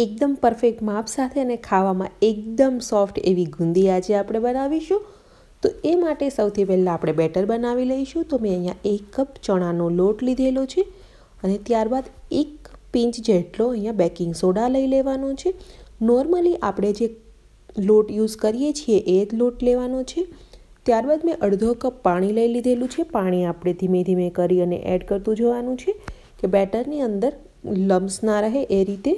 એકદમ પરફેક્ટ માપ સાથે અને ખાવામાં એકદમ સોફ્ટ એવી ગુંદી આજે આપણે બનાવીશું તો એ માટે સૌથી પહેલાં આપણે બેટર બનાવી લઈશું તો મેં અહીંયા એક કપ ચણાનો લોટ લીધેલો છે અને ત્યારબાદ એક પિંચ જેટલો અહીંયા બેકિંગ સોડા લઈ લેવાનો છે નોર્મલી આપણે જે લોટ યુઝ કરીએ છીએ એ જ લોટ લેવાનો છે ત્યારબાદ મેં અડધો કપ પાણી લઈ લીધેલું છે પાણી આપણે ધીમે ધીમે કરી અને એડ કરતું જવાનું છે કે બેટરની અંદર લમ્સ ના રહે એ રીતે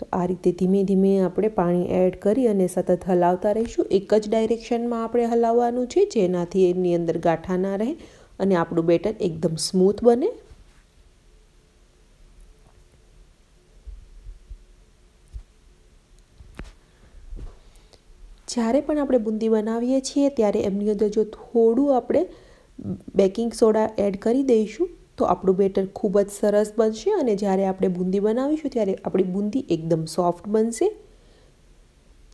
તો આ રીતે ધીમે ધીમે આપણે પાણી એડ કરી અને સતત હલાવતા રહીશું એક જ ડાયરેક્શનમાં આપણે હલાવવાનું છે જેનાથી એની અંદર ગાંઠા ના રહે અને આપણું બેટર એકદમ સ્મૂથ બને જ્યારે પણ આપણે બુંદી બનાવીએ છીએ ત્યારે એમની અંદર જો થોડું આપણે બેકિંગ સોડા એડ કરી દઈશું તો આપણું બેટર ખૂબ જ સરસ બનશે અને જ્યારે આપણે બુંદી બનાવીશું ત્યારે આપણી બુંદી એકદમ સોફ્ટ બનશે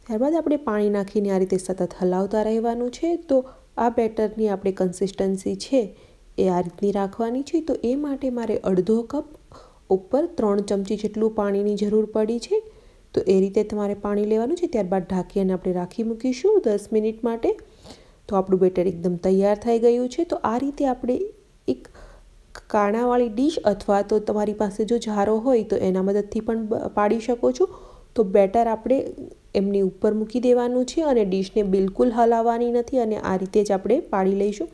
ત્યારબાદ આપણે પાણી નાખીને આ રીતે સતત હલાવતા રહેવાનું છે તો આ બેટરની આપણે કન્સિસ્ટન્સી છે એ આ રીતની રાખવાની છે તો એ માટે મારે અડધો કપ ઉપર ત્રણ ચમચી જેટલું પાણીની જરૂર પડી છે તો એ રીતે તમારે પાણી લેવાનું છે ત્યારબાદ ઢાંકી અને આપણે રાખી મૂકીશું દસ મિનિટ માટે તો આપણું બેટર એકદમ તૈયાર થઈ ગયું છે તો આ રીતે આપણે કાણાવાળી ડીશ અથવા તો તમારી પાસે જો ઝારો હોય તો એના મદદથી પણ પાડી શકો છો તો બેટર આપણે એમની ઉપર મૂકી દેવાનું છે અને ડીશને બિલકુલ હલાવવાની નથી અને આ રીતે જ આપણે પાડી લઈશું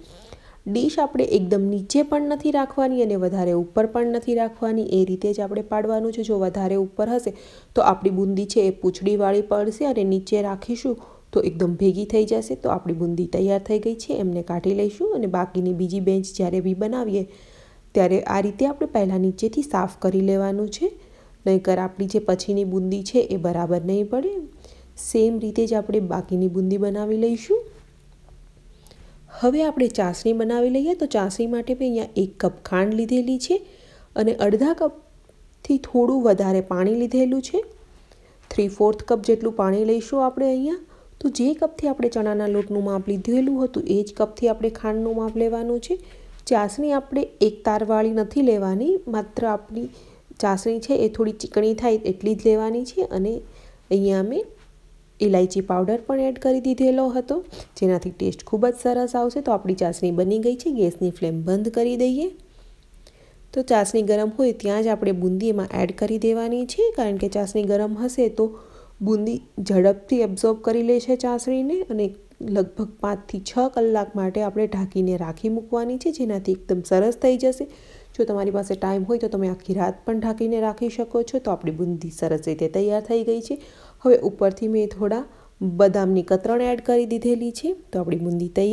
ડીશ આપણે એકદમ નીચે પણ નથી રાખવાની અને વધારે ઉપર પણ નથી રાખવાની એ રીતે જ આપણે પાડવાનું છે જો વધારે ઉપર હશે તો આપણી બુંદી છે એ પૂંછડીવાળી પડશે અને નીચે રાખીશું તો એકદમ ભેગી થઈ જશે તો આપણી બુંદી તૈયાર થઈ ગઈ છે એમને કાઢી લઈશું અને બાકીની બીજી બેન્ચ જ્યારે બી બનાવીએ ત્યારે આ રીતે આપણે પહેલાં નીચેથી સાફ કરી લેવાનું છે નહીંકર આપણી જે પછીની બુંદી છે એ બરાબર નહીં પડે સેમ રીતે જ આપણે બાકીની બુંદી બનાવી લઈશું હવે આપણે ચાસણી બનાવી લઈએ તો ચાસણી માટે મેં અહીંયા એક કપ ખાંડ લીધેલી છે અને અડધા કપથી થોડું વધારે પાણી લીધેલું છે થ્રી ફોર્થ કપ જેટલું પાણી લઈશું આપણે અહીંયા તો જે કપથી આપણે ચણાના લોટનું માપ લીધેલું હતું એ જ કપથી આપણે ખાંડનું માપ લેવાનું છે ચાસણી આપણે એક તારવાળી નથી લેવાની માત્ર આપણી ચાસણી છે એ થોડી ચીકણી થાય એટલી જ લેવાની છે અને અહીંયા અમે ઇલાયચી પાવડર પણ એડ કરી દીધેલો હતો જેનાથી ટેસ્ટ ખૂબ જ સરસ આવશે તો આપણી ચાસણી બની ગઈ છે ગેસની ફ્લેમ બંધ કરી દઈએ તો ચાસણી ગરમ હોય ત્યાં જ આપણે બુંદી એમાં એડ કરી દેવાની છે કારણ કે ચાસણી ગરમ હશે તો બુંદી ઝડપથી એબ્ઝોર્બ કરી લેશે ચાસણીને અને લગભગ પાંચથી છ કલાક માટે આપણે ઢાંકીને રાખી મૂકવાની છે જેનાથી એકદમ સરસ થઈ જશે જો તમારી પાસે ટાઈમ હોય તો તમે આખી રાત પણ ઢાંકીને રાખી શકો છો તો આપણી બુંદી સરસ રીતે તૈયાર થઈ ગઈ છે હવે ઉપરથી મેં થોડા બદામની કતરણ એડ કરી દીધેલી છે તો આપણી બુંદી તૈયાર